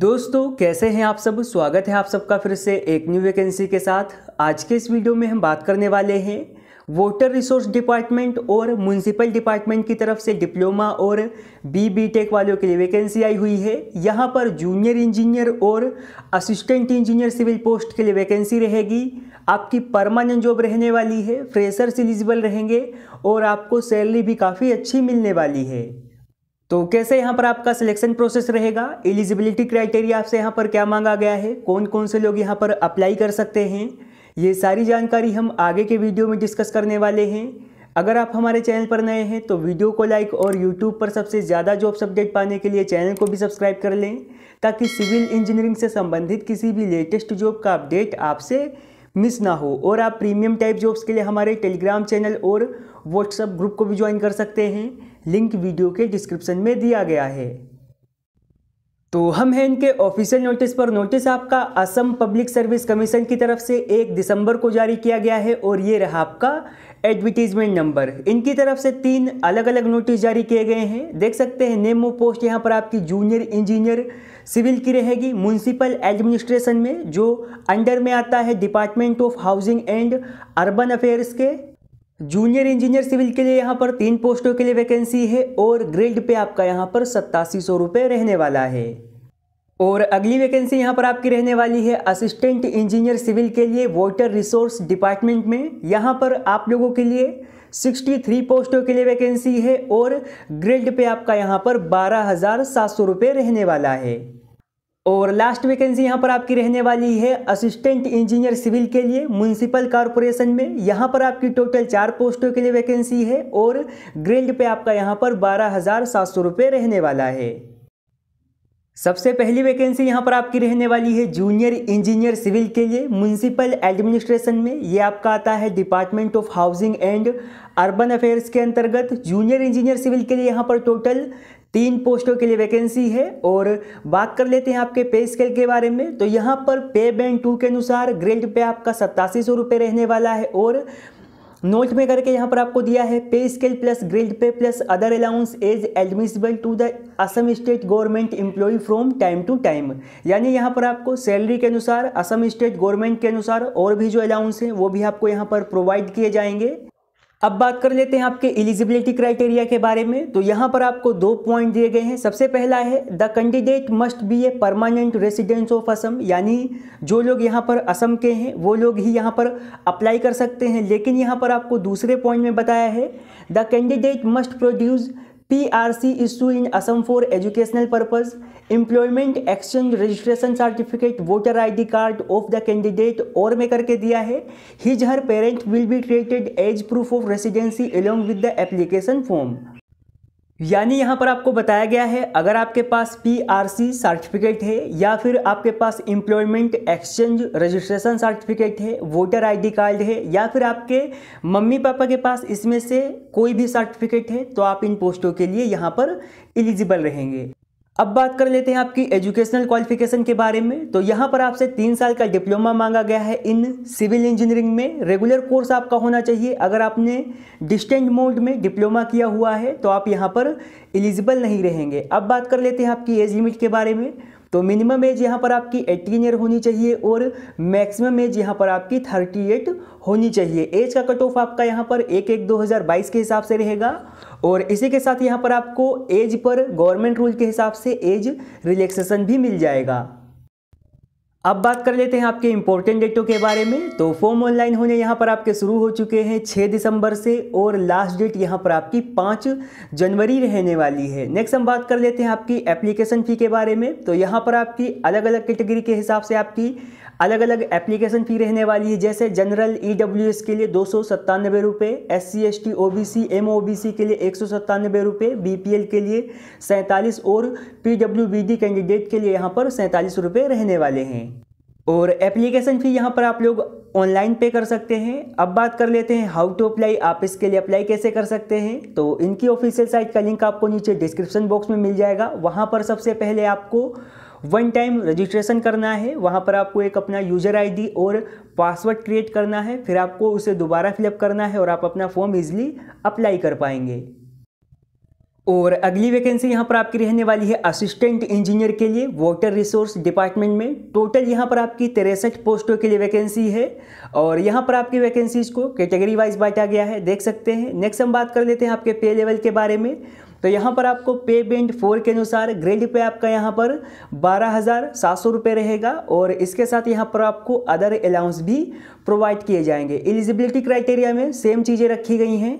दोस्तों कैसे हैं आप सब स्वागत है आप सबका फिर से एक न्यू वैकेंसी के साथ आज के इस वीडियो में हम बात करने वाले हैं वाटर रिसोर्स डिपार्टमेंट और म्यूनसिपल डिपार्टमेंट की तरफ से डिप्लोमा और बी बी टेक वालों के लिए वैकेंसी आई हुई है यहाँ पर जूनियर इंजीनियर और असिस्टेंट इंजीनियर सिविल पोस्ट के लिए वैकेंसी रहेगी आपकी परमानेंट जॉब रहने वाली है फ्रेशर्स एलिजिबल रहेंगे और आपको सैलरी भी काफ़ी अच्छी मिलने वाली है तो कैसे यहाँ पर आपका सिलेक्शन प्रोसेस रहेगा एलिजिबिलिटी क्राइटेरिया आपसे यहाँ पर क्या मांगा गया है कौन कौन से लोग यहाँ पर अप्लाई कर सकते हैं ये सारी जानकारी हम आगे के वीडियो में डिस्कस करने वाले हैं अगर आप हमारे चैनल पर नए हैं तो वीडियो को लाइक और यूट्यूब पर सबसे ज़्यादा जॉब्स अपडेट पाने के लिए चैनल को भी सब्सक्राइब कर लें ताकि सिविल इंजीनियरिंग से संबंधित किसी भी लेटेस्ट जॉब का अपडेट आपसे मिस ना हो और आप प्रीमियम टाइप जॉब्स के लिए हमारे टेलीग्राम चैनल और व्हाट्सअप ग्रुप को भी ज्वाइन कर सकते हैं लिंक वीडियो के डिस्क्रिप्शन में दिया गया है तो हम हैं इनके ऑफिशियल नोटिस पर नोटिस आपका असम पब्लिक सर्विस कमीशन की तरफ से एक दिसंबर को जारी किया गया है और ये रहा आपका एडवर्टीजमेंट नंबर इनकी तरफ से तीन अलग अलग नोटिस जारी किए गए हैं देख सकते हैं नेमो पोस्ट यहाँ पर आपकी जूनियर इंजीनियर सिविल की रहेगी म्यूनसिपल एडमिनिस्ट्रेशन में जो अंडर में आता है department of housing and urban affairs के जूनियर इंजीनियर सिविल के लिए यहाँ पर तीन पोस्टों के लिए वैकेंसी है और ग्रेड पे आपका यहाँ पर सत्तासी सौ रुपये रहने वाला है और अगली वैकेंसी यहाँ पर आपकी रहने वाली है असिस्टेंट इंजीनियर सिविल के लिए वाटर रिसोर्स डिपार्टमेंट में यहाँ पर आप लोगों के लिए 63 पोस्टों के लिए वैकेंसी है और ग्रेड पे आपका यहाँ पर बारह हज़ार सात सौ रुपये रहने वाला है और लास्ट वैकेंसी यहाँ पर आपकी रहने वाली है असिस्टेंट इंजीनियर सिविल के लिए म्यूनसिपल कॉरपोरेशन में यहाँ पर आपकी टोटल चार पोस्टों के लिए वैकेंसी है और ग्रेड पे आपका यहाँ पर बारह हज़ार सात सौ रुपये रहने वाला है सबसे पहली वैकेंसी यहाँ पर आपकी रहने वाली है जूनियर इंजीनियर सिविल के लिए म्यूनसिपल एडमिनिस्ट्रेशन में ये आपका आता है department of housing and urban affairs के अंतर्गत जूनियर इंजीनियर सिविल के लिए यहाँ पर टोटल तीन पोस्टों के लिए वैकेंसी है और बात कर लेते हैं आपके पे स्केल के बारे में तो यहाँ पर पे बैंड टू के अनुसार ग्रेड पे आपका सत्तासी सौ रुपये रहने वाला है और नोट में करके यहाँ पर आपको दिया है pay scale plus grade pay plus other allowance as admissible to the Assam state government employ from time to time यानी यहाँ पर आपको सैलरी के अनुसार असम स्टेट गवर्नमेंट के अनुसार और भी जो अलाउंस हैं वो भी आपको यहाँ पर प्रोवाइड किए जाएंगे अब बात कर लेते हैं आपके एलिजिबिलिटी क्राइटेरिया के बारे में तो यहाँ पर आपको दो पॉइंट दिए गए हैं सबसे पहला है the candidate must be a permanent residents of Assam यानी जो लोग यहाँ पर असम के हैं वो लोग ही यहाँ पर अप्लाई कर सकते हैं लेकिन यहाँ पर आपको दूसरे पॉइंट में बताया है the candidate must produce PRC issue in Assam for educational purpose, employment exchange registration certificate, voter ID card of the candidate और में करके दिया है his her parent will be created as proof of residency along with the application form. यानी यहाँ पर आपको बताया गया है अगर आपके पास पीआरसी सर्टिफिकेट है या फिर आपके पास एम्प्लॉयमेंट एक्सचेंज रजिस्ट्रेशन सर्टिफिकेट है वोटर आईडी कार्ड है या फिर आपके मम्मी पापा के पास इसमें से कोई भी सर्टिफिकेट है तो आप इन पोस्टों के लिए यहाँ पर एलिजिबल रहेंगे अब बात कर लेते हैं आपकी एजुकेशनल क्वालिफिकेशन के बारे में तो यहाँ पर आपसे तीन साल का डिप्लोमा मांगा गया है इन सिविल इंजीनियरिंग में रेगुलर कोर्स आपका होना चाहिए अगर आपने डिस्टेंट मोड में डिप्लोमा किया हुआ है तो आप यहाँ पर एलिजिबल नहीं रहेंगे अब बात कर लेते हैं आपकी एज लिमिट के बारे में तो मिनिमम एज यहाँ पर आपकी 18 ईयर होनी चाहिए और मैक्सिमम एज यहाँ पर आपकी थर्टी एट होनी चाहिए एज का कट ऑफ आपका यहाँ पर एक एक दो हज़ार बाईस के हिसाब से रहेगा और इसी के साथ यहाँ पर आपको एज पर गवर्नमेंट रूल के हिसाब से एज रिलैक्सेशन भी मिल जाएगा अब बात कर लेते हैं आपके इम्पोर्टेंट डेटों के बारे में तो फॉर्म ऑनलाइन होने यहाँ पर आपके शुरू हो चुके हैं 6 दिसंबर से और लास्ट डेट यहाँ पर आपकी 5 जनवरी रहने वाली है नेक्स्ट हम बात कर लेते हैं आपकी एप्लीकेशन फ़ी के बारे में तो यहाँ पर आपकी अलग अलग कैटेगरी के हिसाब से आपकी अलग अलग एप्लीकेशन फ़ी रहने वाली है जैसे जनरल ई के लिए दो सौ सत्तानबे रुपये S C S T O B C M O B C के लिए एक सौ सत्तानबे रुपये बी पी एल के लिए सैंतालीस और P W B D candidate के लिए यहाँ पर सैंतालीस रुपये रहने वाले हैं और एप्लीकेशन फ़ी यहाँ पर आप लोग ऑनलाइन पे कर सकते हैं अब बात कर लेते हैं हाउ टू अप्लाई आप इसके लिए अप्लाई कैसे कर सकते हैं तो इनकी ऑफिशियल साइट का लिंक आपको नीचे डिस्क्रिप्शन बॉक्स में मिल जाएगा वहाँ पर सबसे पहले आपको वन टाइम रजिस्ट्रेशन करना है वहाँ पर आपको एक अपना यूज़र आईडी और पासवर्ड क्रिएट करना है फिर आपको उसे दोबारा फिलअप करना है और आप अपना फॉर्म ईजिली अप्लाई कर पाएंगे और अगली वैकेंसी यहाँ पर आपकी रहने वाली है असिस्टेंट इंजीनियर के लिए वाटर रिसोर्स डिपार्टमेंट में टोटल यहाँ पर आपकी तिरसठ पोस्टों के लिए वैकेंसी है और यहाँ पर आपकी वैकेंसीज को कैटेगरी वाइज बांटा गया है देख सकते हैं नेक्स्ट हम बात कर लेते हैं आपके पे लेवल के बारे में तो यहाँ पर आपको पे बैंड फोर के अनुसार ग्रेड पे आपका यहाँ पर बारह हज़ार सात सौ रुपये रहेगा और इसके साथ यहाँ पर आपको अदर अलाउंस भी प्रोवाइड किए जाएंगे एलिजिबिलिटी क्राइटेरिया में सेम चीज़ें रखी गई हैं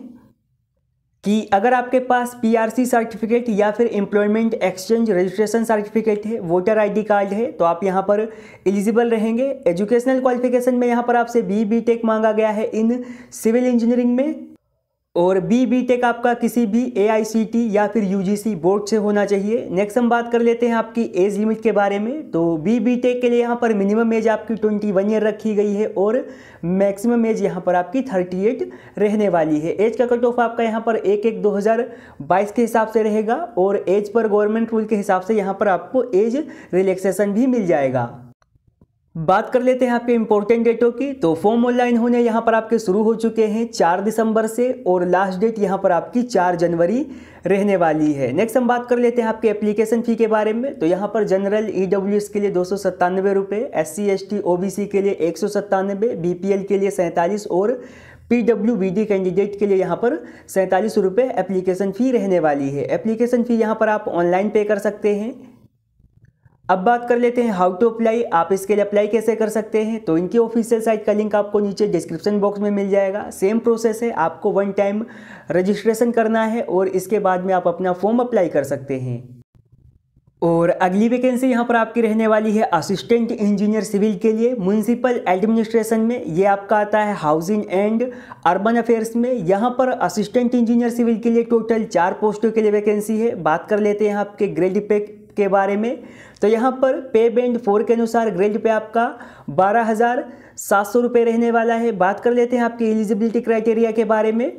कि अगर आपके पास पीआरसी सर्टिफिकेट या फिर एम्प्लॉयमेंट एक्सचेंज रजिस्ट्रेशन सर्टिफिकेट है वोटर आईडी कार्ड है तो आप यहाँ पर एलिजिबल रहेंगे एजुकेशनल क्वालिफिकेशन में यहाँ पर आपसे बी बी टेक मांगा गया है इन सिविल इंजीनियरिंग में और बी बी टेक आपका किसी भी ए आई सी टी या फिर यू जी सी बोर्ड से होना चाहिए नेक्स्ट हम बात कर लेते हैं आपकी एज लिमिट के बारे में तो बी बी टेक के लिए यहाँ पर मिनिमम एज आपकी ट्वेंटी वन ईयर रखी गई है और मैक्सिमम एज यहाँ पर आपकी थर्टी एट रहने वाली है एज का कट ऑफ आपका यहाँ पर एक एक दो हज़ार बाईस के हिसाब से रहेगा और एज पर गवर्नमेंट रूल के हिसाब से यहाँ पर आपको एज रिलैक्सेशन भी मिल जाएगा बात कर लेते हैं आपके इम्पोर्टेंट डेटों की तो फॉर्म ऑनलाइन होने यहाँ पर आपके शुरू हो चुके हैं चार दिसंबर से और लास्ट डेट यहाँ पर आपकी चार जनवरी रहने वाली है नेक्स्ट हम बात कर लेते हैं आपके एप्लीकेशन फ़ी के बारे में तो यहाँ पर जनरल ई e के लिए दो सौ सत्तानवे रुपये एस सी के लिए एक सौ सत्तानबे बी के लिए सैंतालीस और डी कैंडिडेट के लिए यहाँ पर सैंतालीस रुपये एप्लीकेशन फ़ी रहने वाली है एप्लीकेशन फ़ी यहाँ पर आप ऑनलाइन पे कर सकते हैं अब बात कर लेते हैं हाउ टू अप्लाई आप इसके लिए अप्लाई कैसे कर सकते हैं तो इनकी ऑफिशियल साइट का लिंक आपको नीचे डिस्क्रिप्शन बॉक्स में मिल जाएगा सेम प्रोसेस है आपको वन टाइम रजिस्ट्रेशन करना है और इसके बाद में आप अपना फॉर्म अप्लाई कर सकते हैं और अगली वैकेंसी यहाँ पर आपकी रहने वाली है असिस्टेंट इंजीनियर सिविल के लिए म्यूनसिपल एडमिनिस्ट्रेशन में ये आपका आता है हाउसिंग एंड अर्बन अफेयर्स में यहाँ पर असिस्टेंट इंजीनियर सिविल के लिए टोटल चार पोस्टों के लिए वैकेंसी है बात कर लेते हैं आपके ग्रेड पे के बारे में तो यहाँ पर पे बैंड फोर के अनुसार ग्रेड पे आपका बारह हज़ार सात सौ रुपये रहने वाला है बात कर लेते हैं आपकी एलिजिबिलिटी क्राइटेरिया के बारे में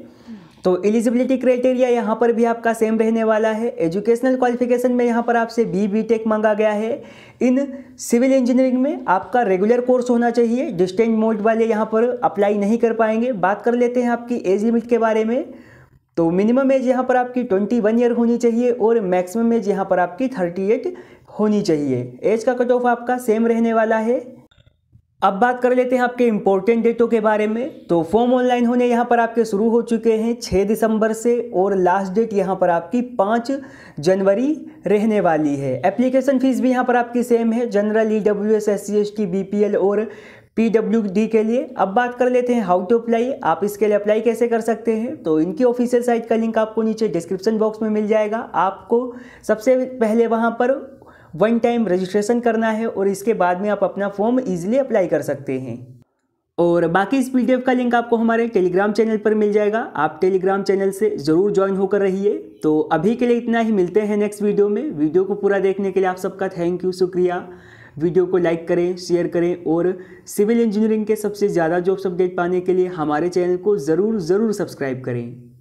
तो एलिजिबिलिटी क्राइटेरिया यहाँ पर भी आपका सेम रहने वाला है एजुकेशनल क्वालिफिकेशन में यहाँ पर आपसे बी बी टेक मांगा गया है इन सिविल इंजीनियरिंग में आपका रेगुलर कोर्स होना चाहिए डिस्टेंट मोड वाले यहाँ पर अप्लाई नहीं कर पाएंगे बात कर लेते हैं आपकी एज लिमिट के बारे में तो मिनिमम एज यहाँ पर आपकी ट्वेंटी वन ईयर होनी चाहिए और मैक्सिमम एज यहाँ पर आपकी थर्टी एट होनी चाहिए एज का कट ऑफ आपका सेम रहने वाला है अब बात कर लेते हैं आपके इम्पोर्टेंट डेटों के बारे में तो फॉर्म ऑनलाइन होने यहाँ पर आपके शुरू हो चुके हैं 6 दिसंबर से और लास्ट डेट यहाँ पर आपकी 5 जनवरी रहने वाली है एप्लीकेशन फ़ीस भी यहाँ पर आपकी सेम है general E W S S C S T B P L और डी के लिए अब बात कर लेते हैं हाउ टू अप्लाई आप इसके लिए अप्लाई कैसे कर सकते हैं तो इनकी ऑफिशियल साइट का लिंक आपको नीचे डिस्क्रिप्शन बॉक्स में मिल जाएगा आपको सबसे पहले वहाँ पर वन टाइम रजिस्ट्रेशन करना है और इसके बाद में आप अपना फॉर्म ईजिली अप्लाई कर सकते हैं और बाकी इस पी का लिंक आपको हमारे टेलीग्राम चैनल पर मिल जाएगा आप टेलीग्राम चैनल से ज़रूर ज्वाइन होकर रहिए तो अभी के लिए इतना ही मिलते हैं नेक्स्ट वीडियो में वीडियो को पूरा देखने के लिए आप सबका थैंक यू शुक्रिया वीडियो को लाइक करें शेयर करें और सिविल इंजीनियरिंग के सबसे ज़्यादा जॉब्स अपडेट पाने के लिए हमारे चैनल को ज़रूर ज़रूर सब्सक्राइब करें